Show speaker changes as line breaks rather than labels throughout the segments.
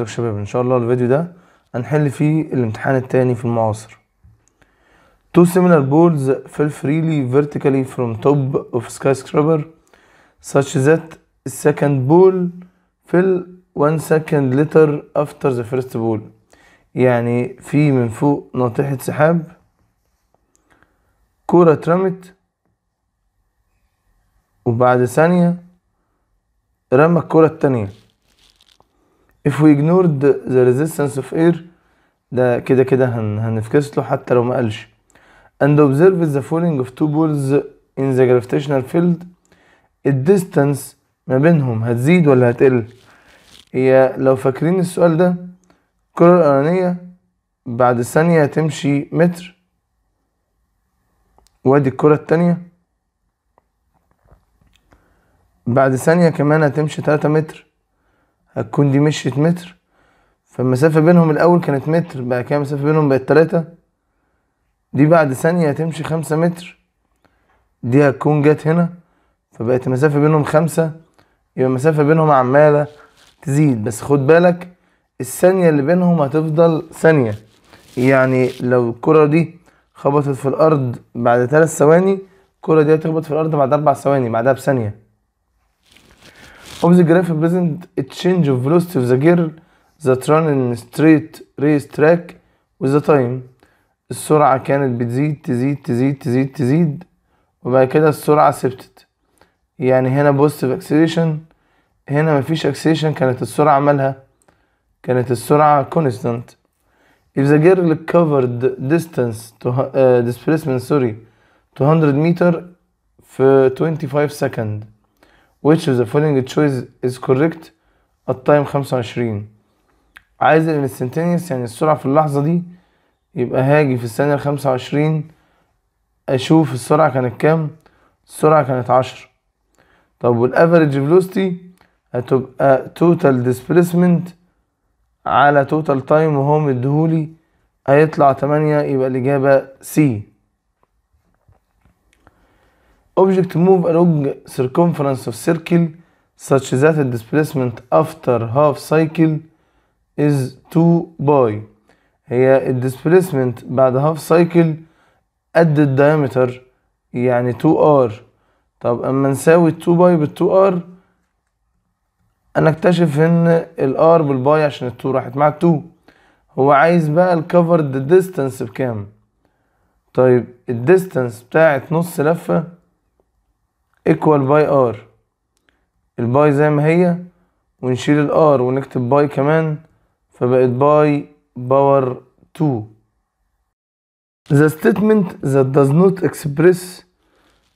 ازيكم طيب شباب ان شاء الله الفيديو ده هنحل فيه الامتحان التاني في المعاصر two similar balls fell freely vertically from top of سكاي such that the second ball fell one second later after the first ball يعني في من فوق ناطحة سحاب كورة اترمت وبعد ثانية رمى الكورة التانية if we ignored the resistance of air ده كده كده هنفكس له حتى لو ما قالش and observe the falling of two balls in the gravitational field الديستانس ما بينهم هتزيد ولا هتقل هي لو فاكرين السؤال ده الكرة الأرانية بعد ثانية هتمشي متر وادي الكرة التانية بعد ثانية كمان هتمشي تلاتة متر هتكون دي مشيت متر فالمسافة بينهم الأول كانت متر بقى كام مسافة بينهم بقت تلاتة دي بعد ثانية هتمشي خمسة متر دي هتكون جت هنا فبقت المسافة بينهم خمسة يبقى المسافة بينهم عمالة تزيد بس خد بالك الثانية اللي بينهم هتفضل ثانية يعني لو الكرة دي خبطت في الأرض بعد ثلاث ثواني الكرة دي هتخبط في الأرض بعد أربع ثواني بعدها بثانية of the graph represent a change of velocity of the girl that ran in straight race track with the time السرعة كانت بتزيد تزيد تزيد تزيد تزيد وبعد كده السرعة ثبتت يعني هنا positive acceleration هنا مفيش acceleration كانت السرعة مالها كانت السرعة constant. if the girl covered distance to uh, displacement sorry 200 meter في 25 second which of the following choice is correct at time 25 عايز الانستنتينيوس يعني السرعة في اللحظة دي يبقى هاجي في الثانية الخمسة وعشرين أشوف السرعة كانت كام السرعة كانت عشرة طب والافريج فيلوسيتي هتبقى توتال ديسبيسمنت على توتال تايم وهو مديهولي هيطلع تمانية يبقى الإجابة سي object move along circumference of circle such that the displacement after half cycle is 2 باي هي displacement بعد half cycle قد الدايمتر يعني 2 r طب اما نساوي 2 باي بال 2 r انا اكتشف ان الار بالباي عشان ال 2 راحت مع 2 هو عايز بقى covered distance بكام طيب distance بتاعت نص لفه ايكوال باي ار الباي زي ما هي ونشيل الار ونكتب باي كمان فبقت باي باور 2 The statement that does not express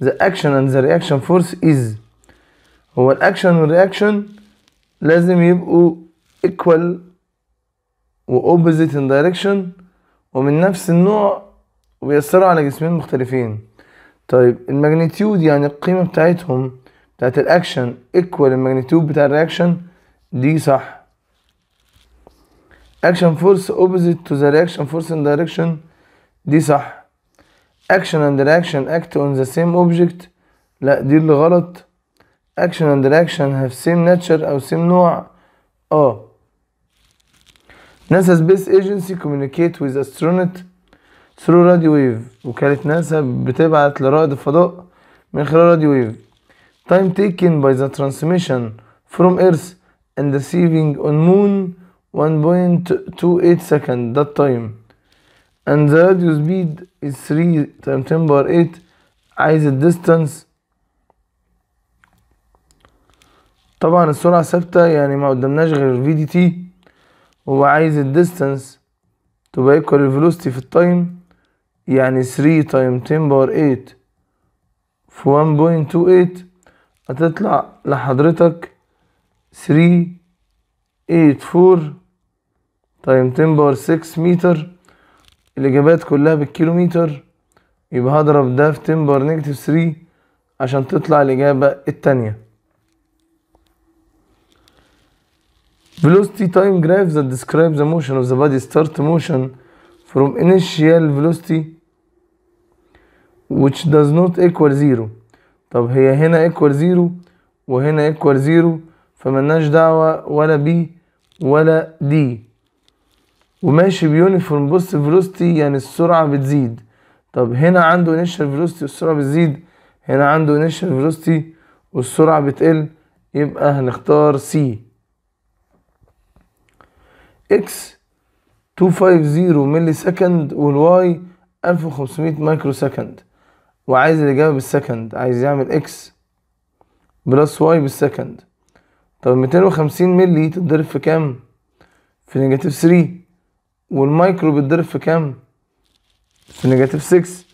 the action and the reaction force is هو الاكشن والرياكشن لازم يبقوا equal واوبوزيت in direction ومن نفس النوع وبيأثروا على جسمين مختلفين طيب الماجنتيود يعني القيمة بتاعتهم بتاعت الاكشن ايكوال الماجنتيود بتاع الرياكشن دي صح اكشن فورس اوبوزيت تو ذا رياكشن فورس ان دايركشن دي صح اكشن اند رياكشن اكت اون ذا سيم اوبجكت لا دي اللي غلط اكشن اند رياكشن هاف سيم ناتشر او سيم نوع اه ناسا سبيس ايجنسي كوميونيكيت ويز أسترونوت ثرو راديو ويف وكالة ناسا بتبعت لرائد الفضاء من خلال راديو ويف time taken by the transmission from earth and receiving on moon 1.28 second that time and the radio speed is 3 تايم 10 power 8 عايز الديستانس طبعا السرعة ثابتة يعني ما قدامناش غير في دي تي وعايز الديستانس تبقى ايكوال الفلوستي في التايم يعني 3 تايم 10 باور 8 في 1.28 هتطلع لحضرتك 3 تايم 10 باور 6 متر الإجابات كلها بالكيلومتر يبقى هضرب ده في 10 باور نيجاتيف 3 عشان تطلع الإجابة التانية Velocity time graph that describes the motion of the body start motion from initial velocity which does not equal zero طب هي هنا equal zero وهنا equal zero فمالناش دعوة ولا بي ولا دي وماشي بيونيفورم بوست فيلوستي يعني السرعة بتزيد طب هنا عنده انيشال فيلوستي والسرعة بتزيد هنا عنده انيشال فيلوستي والسرعة بتقل يبقى هنختار سي اكس 250 ملي سكند والواي 1500 مايكرو سكند وعايز الإجابة بالسكند عايز يعمل إكس بلس واي بالسكند طب 250 ملي تتضرب في كام؟ في نيجاتيف 3 والمايكرو بيتضرب في كام؟ في نيجاتيف 6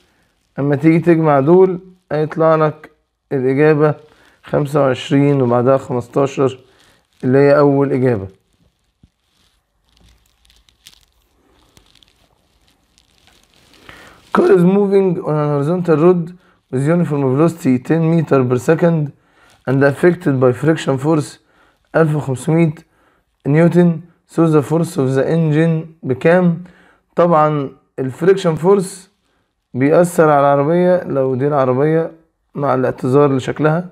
أما تيجي تجمع دول هيطلع لك الإجابة 25 وبعدها 15 اللي هي أول إجابة Car is moving on an horizontal road with uniform velocity 10 meter per second and affected by friction force 1500 نيوتن so the force of the engine بكام طبعا الفريكشن فورس بيأثر على العربية لو دي العربية مع الاعتذار لشكلها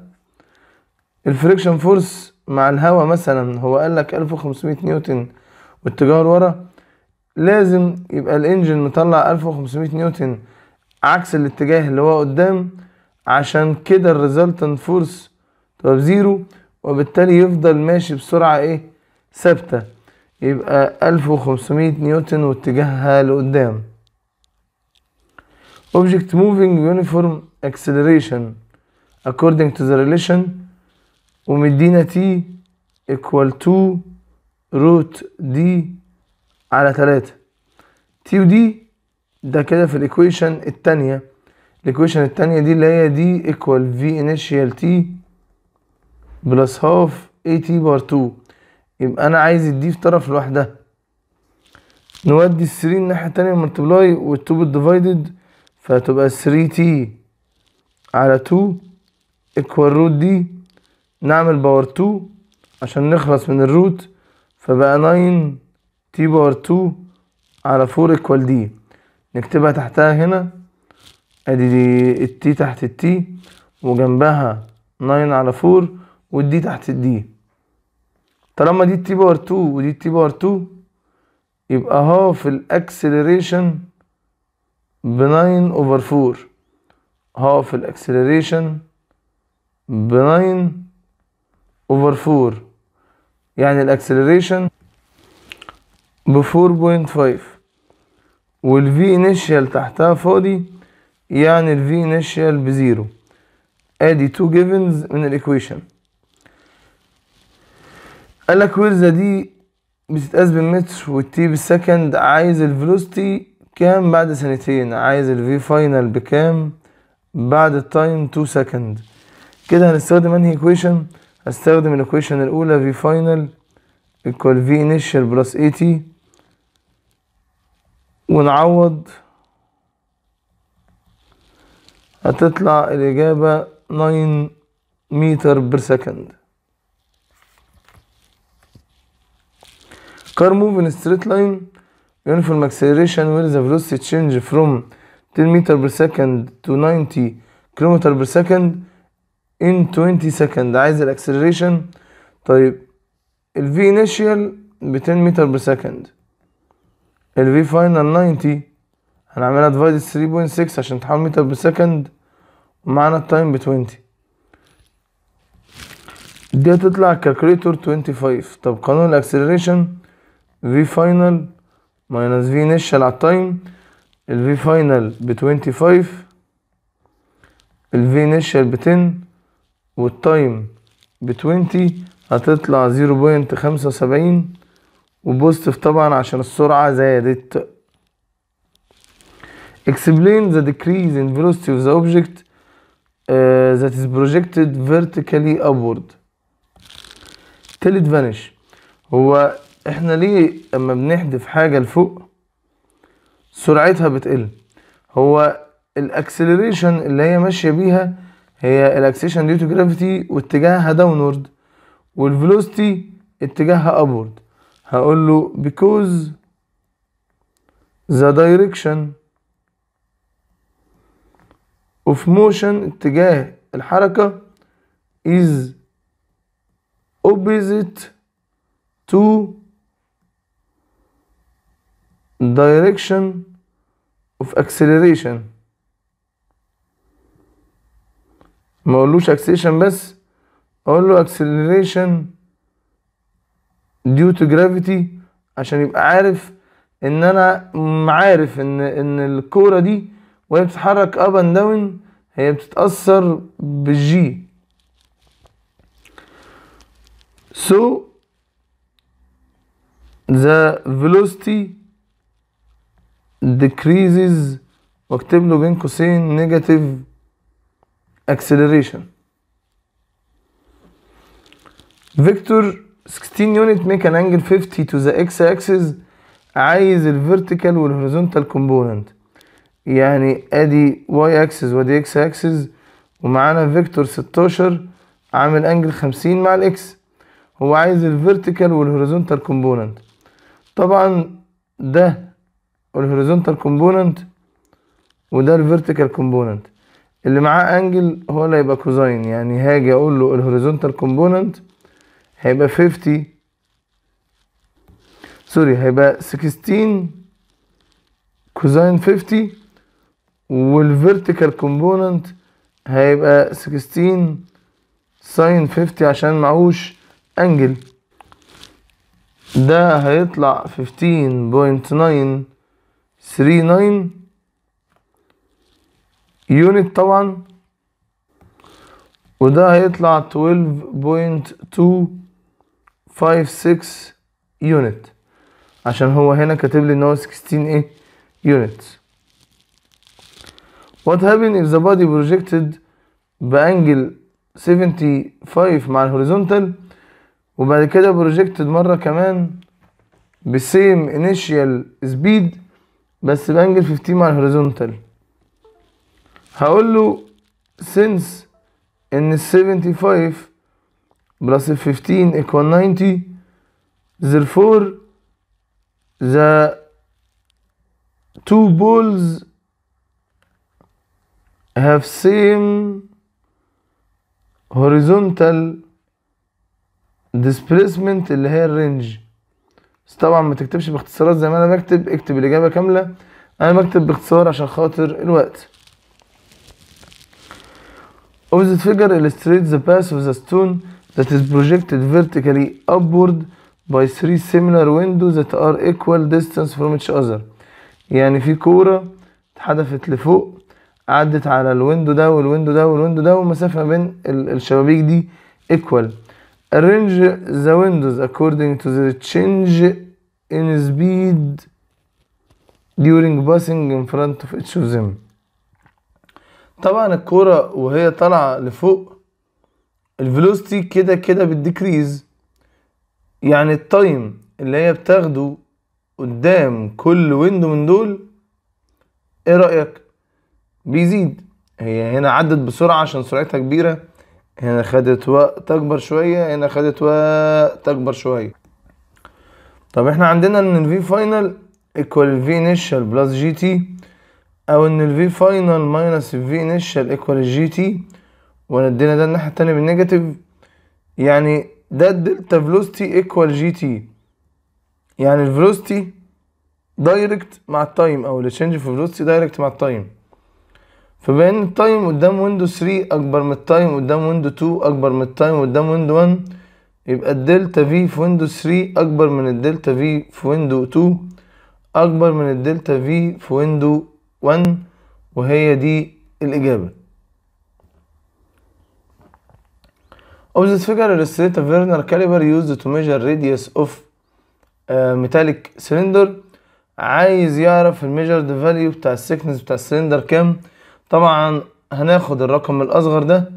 الفريكشن فورس مع الهواء مثلا هو قال لك 1500 نيوتن واتجاه لورا لازم يبقى الانجن مطلع 1500 نيوتن عكس الاتجاه اللي هو قدام عشان كده الريزلتنت فورس تبقى بزيرو وبالتالي يفضل ماشي بسرعة ايه ثابتة يبقى 1500 نيوتن واتجاهها لقدام object moving uniform acceleration according to the relation ومدينا t equal to root d على تلاتة تي ودي ده كده في الايكويشن التانية الايكويشن التانية دي اللي هي دي ايكوال في انيشيال تي بلس هاف اي تي بار تو يبقى انا عايز الدي في طرف لوحدها نودي الثري الناحية التانية ملتبلاي والتو بالديفايدد فهتبقى ثري تي على تو ايكوال روت دي نعمل باور تو عشان نخلص من الروت فبقى ناين تي باور 2 على 4 ايكوال دي نكتبها تحتها هنا ادي دي التي تحت التي وجنبها 9 على 4 والدي تحت الدي طالما دي التي باور 2 ودي التي باور 2 يبقى هاف الاكسلريشن ب 9 اوفر 4 هاف الاكسلريشن ب 9 اوفر 4 يعني الاكسلريشن ب 4.5 والفي انيشال تحتها فاضي يعني الفي انيشال بزيرو ادي 2 جيفنز من الايكويشن قالك ورزه دي بتتقاس بالمتر والتي بالسكند عايز الفيلوستي كام بعد ثانيتين عايز ال V final بكام بعد التايم 2 سكند كده هنستخدم انهي ايكويشن هستخدم الايكويشن الاولى في final equal v initial plus 80 ونعوض هتطلع الإجابة 9 متر بير سكند car move in straight line uniform acceleration where the velocity change from 10 meter per second to 90 kilometer per second in 20 second عايز الاكسلريشن طيب ال v initial ب 10 meter per second الفي فاينل 90 هنعملها ديفايد 3.6 عشان تحول متر بالسكند ومعانا التايم ب 20 دي هتطلع كالكوليتور 25 طب قانون الاكسلريشن في فاينل ماينس في انيشال على التايم الفي فاينل ب 25 الفي انيشال ب 10 والتايم ب 20 هتطلع 0.75 وبوزيتيف طبعا عشان السرعة زادت explain the decrease in velocity of the object uh, that is projected vertically upward till it vanish هو احنا ليه اما بنحدف حاجة لفوق سرعتها بتقل هو الاكسلريشن اللي هي ماشية بيها هي الاكسلريشن due to جرافيتي واتجاهها داونورد والفلوستي اتجاهها ابورد هقول له because the direction of motion اتجاه الحركة is opposite to direction of acceleration ما اقولوش acceleration بس اقول له acceleration ديو تو جرافيتي عشان يبقى عارف ان انا عارف ان ان الكوره دي وهي بتتحرك اب اند داون هي بتتاثر بالجي so the velocity decreases واكتب له بين قوسين negative acceleration فيكتور 16 يونت ميك ان انجل 50 تو ذا اكس اكسس عايز الفيرتيكال والهوريزونتال كومبوننت يعني ادي واي اكسس وادي اكس اكسس ومعانا فيكتور 16 عامل انجل 50 مع الاكس هو عايز الفيرتيكال والهوريزونتال كومبوننت طبعا ده الهوريزونتال كومبوننت وده الفيرتيكال كومبوننت اللي معاه انجل هو اللي هيبقى كوزاين يعني هاجي اقول له الهوريزونتال كومبوننت هيبقى 50 سوري هيبقى 16 كوزين 50 والفيرتيكال كومبوننت هيبقى 16 ساين 50 عشان معهوش انجل ده هيطلع 15.939 يونت طبعا وده هيطلع 12.2 5 6 يونت عشان هو هنا كاتب لي ان هو 16 ايه يونت What happened if the body projected بانجل 75 مع الهوريزونتال وبعد كده بروجكتد مرة كمان بسيم انيشيال سبيد بس بانجل 15 مع الهوريزونتال هقول له since ان ال 75 plus 15 equal 90 therefore the two balls have same horizontal displacement اللي هي الرينج بس طبعا ما تكتبش باختصارات زي ما انا بكتب اكتب الاجابه كامله انا بكتب باختصار عشان خاطر الوقت of the figure illustrates the path of the stone that is projected vertically upward by three similar windows that are equal distance from each other يعني في كورة اتحدفت لفوق عدت على الويندو ده والويندو ده والويندو ده والمسافة بين الشبابيك دي equal arrange the windows according to the change in speed during passing in front of each of them طبعا الكورة وهي طالعة لفوق الفيلوستي كده كده بتديكريز يعني التايم اللي هي بتاخده قدام كل ويندو من دول ايه رأيك بيزيد هي هنا عدت بسرعة عشان سرعتها كبيرة هنا خدت وقت اكبر شوية هنا خدت وقت اكبر شوية طب احنا عندنا ان الفي فاينل ايكوال في انيشال بلس جي تي او ان الفي فاينل ماينس الفي انيشال ايكوال جي تي وندينا ده الناحية التانية بالنيجاتيف يعني ده الدلتا فيلوستي ايكوال جي تي يعني الفيلوسيتي دايركت مع التايم او التشينج في فيلوستي دايركت مع التايم فبما ان التايم قدام ويندو 3 اكبر من التايم قدام ويندو 2 اكبر من التايم قدام ويندو 1 يبقى الدلتا في في ويندو 3 اكبر من الدلتا في في ويندو 2 اكبر من الدلتا في في ويندو 1 وهي دي الاجابه Of this figure illustrates a vernier caliber used to measure radius of uh, metallic cylinder عايز يعرف الميجر ده فاليو بتاع السكنس بتاع السلندر كام طبعا هناخد الرقم الاصغر ده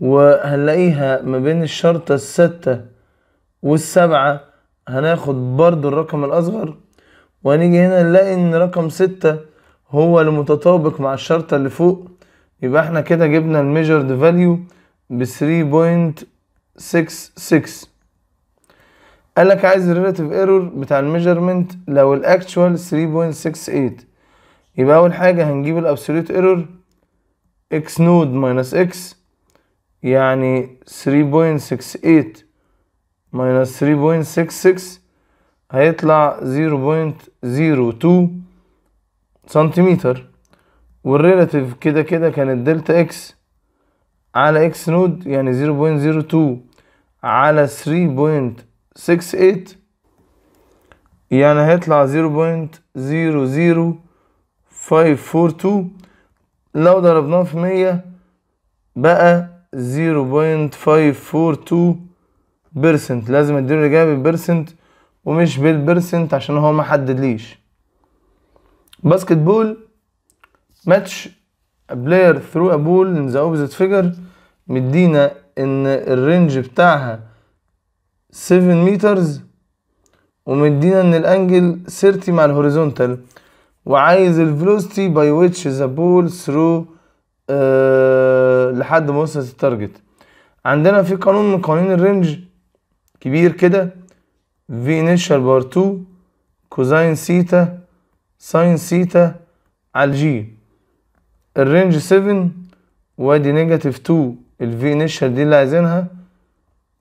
وهنلاقيها ما بين الشرطة الستة والسبعة هناخد برضو الرقم الاصغر وهنيجي هنا نلاقي ان رقم ستة هو المتطابق مع الشرطة اللي فوق يبقى احنا كده جبنا الميجر measured فاليو ب 3.66 قال لك عايز الريلاتيف ايرور بتاع الميجرمنت لو الاكتوال 3.68 يبقى اول حاجه هنجيب الابسوليوت ايرور اكس نود ماينس اكس يعني 3.68 ماينس 3.66 هيطلع 0.02 سنتيمتر والريلاتيف كده كده كانت دلتا اكس على اكس نود يعني 0.02 على 3.68 يعني هيطلع 0.00542 لو ضربناه في 100 بقى 0.542% لازم اديله الاجابه بالبرسنت ومش بالبيرسنت عشان هو ما حددليش باسكت بول ماتش بلاير ثرو ابول ان ذا اوبزيت فيجر مدينا ان الرينج بتاعها 7 مترز ومدينا ان الانجل 30 مع الهوريزونتال وعايز الفيلوسيتي باي ويتش ذا بول ثرو أه لحد ما وصلت التارجت عندنا في قانون من قوانين الرينج كبير كده في انيشال بار 2 كوزاين سيتا ساين سيتا على الجي الرينج 7 وادي نيجاتيف 2 الفي انيشال دي اللي عايزينها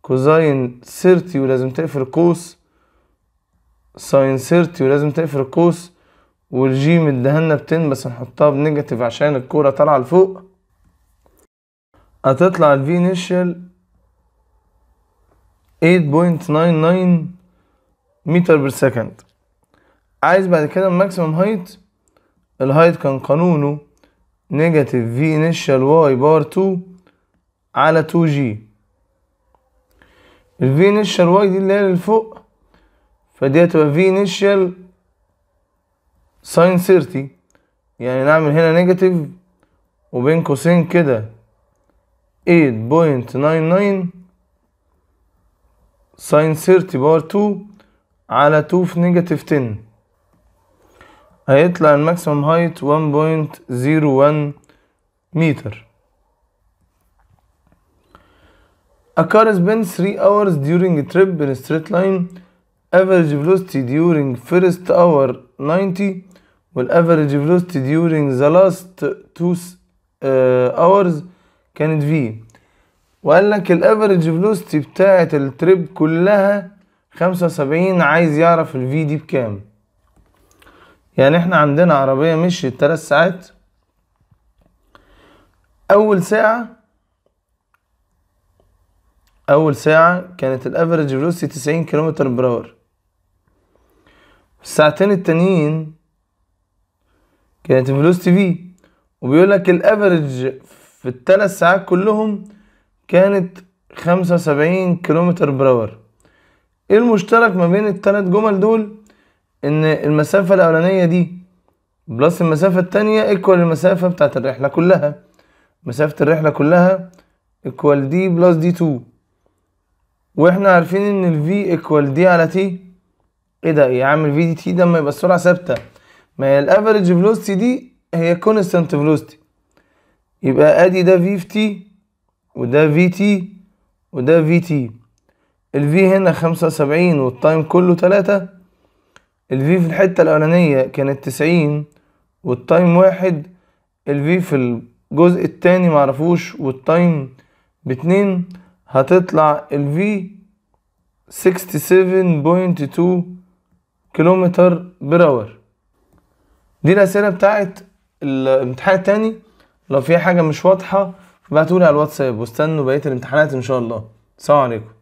كوزاين 30 ولازم تقفل قوس ساين 30 ولازم تقفل القوس والجي مدهالنا 10 بس هنحطها بنيجاتيف عشان الكورة طالعة لفوق هتطلع الفي انيشال 8.99 متر بير سكند عايز بعد كده الماكسيمم هايت الهايت كان قانونه نيجاتيف في انيشال واي بار 2 على 2 جي الفي انيشال واي دي اللي هي للفوق فدي هتبقى في انيشال ساين 30 يعني نعمل هنا نيجاتيف وبين قوسين كده 8.99 ساين 30 بار 2 على 2 في نيجاتيف 10 هيطلع الماكسيمم هايت 1.01 متر A car spends 3 hours during a trip in a straight line average velocity during first hour 90 وال average velocity during the last 2 hours كانت V وقال لك average velocity بتاعت التريب كلها 75 عايز يعرف ال v دي بكام يعني احنا عندنا عربية مشيت تلات ساعات أول ساعة أول ساعة كانت الأفرج فلوسي تسعين كيلومتر براور الساعتين التانيين كانت فلوسي في وبيقول لك الأفرج في التلات ساعات كلهم كانت خمسة وسبعين كيلومتر براور ايه المشترك ما بين التلات جمل دول ان المسافه الاولانيه دي بلس المسافه الثانيه ايكوال المسافه بتاعت الرحله كلها مسافه الرحله كلها ايكوال دي بلس دي 2 واحنا عارفين ان الفي ايكوال دي على تي ايه ده يا عم الفي دي تي ده ما يبقى السرعه ثابته ما هي الافريج فيلوستي دي هي كونستانت فيلوستي يبقى ادي ده في في تي وده في تي وده في تي الفي هنا خمسة وسبعين والتايم كله تلاتة الفي في الحتة الأولانية كانت تسعين والتايم واحد الفي في الجزء التاني معرفوش والتايم باتنين هتطلع الفي 67.2 كيلومتر براور دي الأسئلة بتاعت الامتحان التاني لو في حاجة مش واضحة ابعتولي على الواتساب واستنوا بقية الامتحانات إن شاء الله سلام عليكم